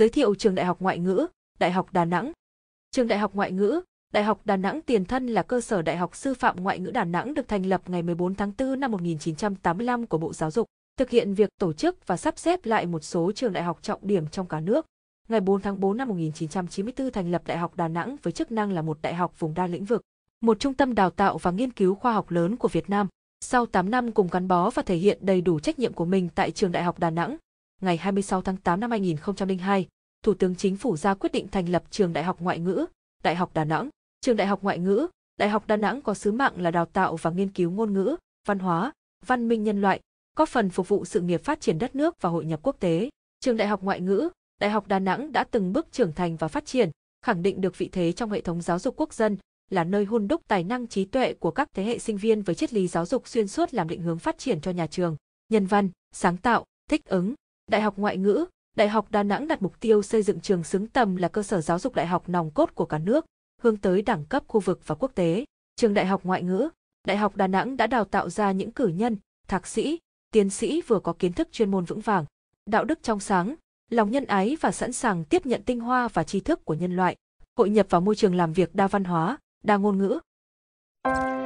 Giới thiệu trường Đại học Ngoại ngữ, Đại học Đà Nẵng. Trường Đại học Ngoại ngữ, Đại học Đà Nẵng tiền thân là cơ sở Đại học Sư phạm Ngoại ngữ Đà Nẵng được thành lập ngày 14 tháng 4 năm 1985 của Bộ Giáo dục, thực hiện việc tổ chức và sắp xếp lại một số trường đại học trọng điểm trong cả nước. Ngày 4 tháng 4 năm 1994 thành lập Đại học Đà Nẵng với chức năng là một đại học vùng đa lĩnh vực, một trung tâm đào tạo và nghiên cứu khoa học lớn của Việt Nam. Sau 8 năm cùng gắn bó và thể hiện đầy đủ trách nhiệm của mình tại trường Đại học Đà Nẵng, ngày 26 tháng 8 năm 2002, Thủ tướng Chính phủ ra quyết định thành lập Trường Đại học Ngoại ngữ, Đại học Đà Nẵng. Trường Đại học Ngoại ngữ, Đại học Đà Nẵng có sứ mạng là đào tạo và nghiên cứu ngôn ngữ, văn hóa, văn minh nhân loại, góp phần phục vụ sự nghiệp phát triển đất nước và hội nhập quốc tế. Trường Đại học Ngoại ngữ, Đại học Đà Nẵng đã từng bước trưởng thành và phát triển, khẳng định được vị thế trong hệ thống giáo dục quốc dân, là nơi hôn đúc tài năng trí tuệ của các thế hệ sinh viên với triết lý giáo dục xuyên suốt làm định hướng phát triển cho nhà trường, nhân văn, sáng tạo, thích ứng, Đại học Ngoại ngữ, Đại học Đà Nẵng đặt mục tiêu xây dựng trường xứng tầm là cơ sở giáo dục đại học nòng cốt của cả nước, hướng tới đẳng cấp khu vực và quốc tế. Trường Đại học Ngoại ngữ, Đại học Đà Nẵng đã đào tạo ra những cử nhân, thạc sĩ, tiến sĩ vừa có kiến thức chuyên môn vững vàng, đạo đức trong sáng, lòng nhân ái và sẵn sàng tiếp nhận tinh hoa và tri thức của nhân loại, hội nhập vào môi trường làm việc đa văn hóa, đa ngôn ngữ.